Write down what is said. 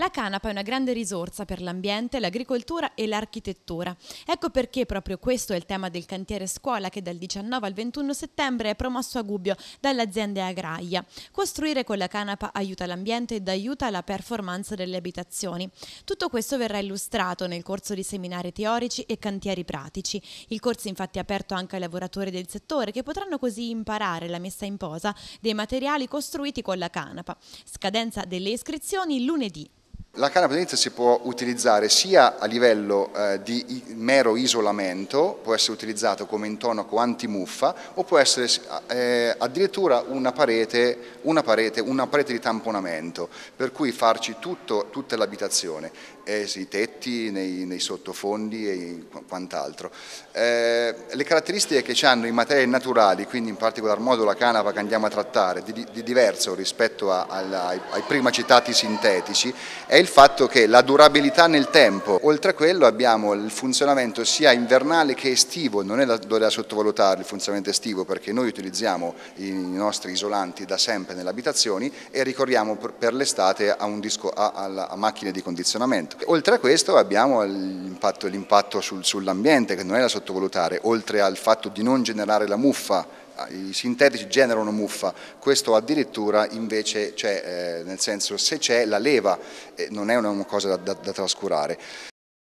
La canapa è una grande risorsa per l'ambiente, l'agricoltura e l'architettura. Ecco perché proprio questo è il tema del cantiere scuola che dal 19 al 21 settembre è promosso a Gubbio dall'azienda Agraia. Costruire con la canapa aiuta l'ambiente ed aiuta la performance delle abitazioni. Tutto questo verrà illustrato nel corso di seminari teorici e cantieri pratici. Il corso infatti è aperto anche ai lavoratori del settore che potranno così imparare la messa in posa dei materiali costruiti con la canapa. Scadenza delle iscrizioni lunedì. La canna denizia si può utilizzare sia a livello eh, di mero isolamento, può essere utilizzato come intonaco antimuffa o può essere eh, addirittura una parete, una, parete, una parete, di tamponamento, per cui farci tutto, tutta l'abitazione, eh, i tetti, nei, nei sottofondi e quant'altro. Eh, le caratteristiche che ci hanno in materie naturali, quindi in particolar modo la canapa che andiamo a trattare, di, di diverso rispetto a, alla, ai prima citati sintetici, è il fatto che la durabilità nel tempo, oltre a quello abbiamo il funzionamento sia invernale che estivo, non è da, da sottovalutare il funzionamento estivo perché noi utilizziamo i nostri isolanti da sempre nelle abitazioni e ricorriamo per l'estate a, a, a, macchine di condizionamento. Oltre a questo abbiamo l'impatto sul, sull'ambiente che non è da sottovalutare, oltre al fatto di non generare la muffa i sintetici generano muffa, questo addirittura invece c'è, eh, nel senso se c'è la leva eh, non è una cosa da, da, da trascurare.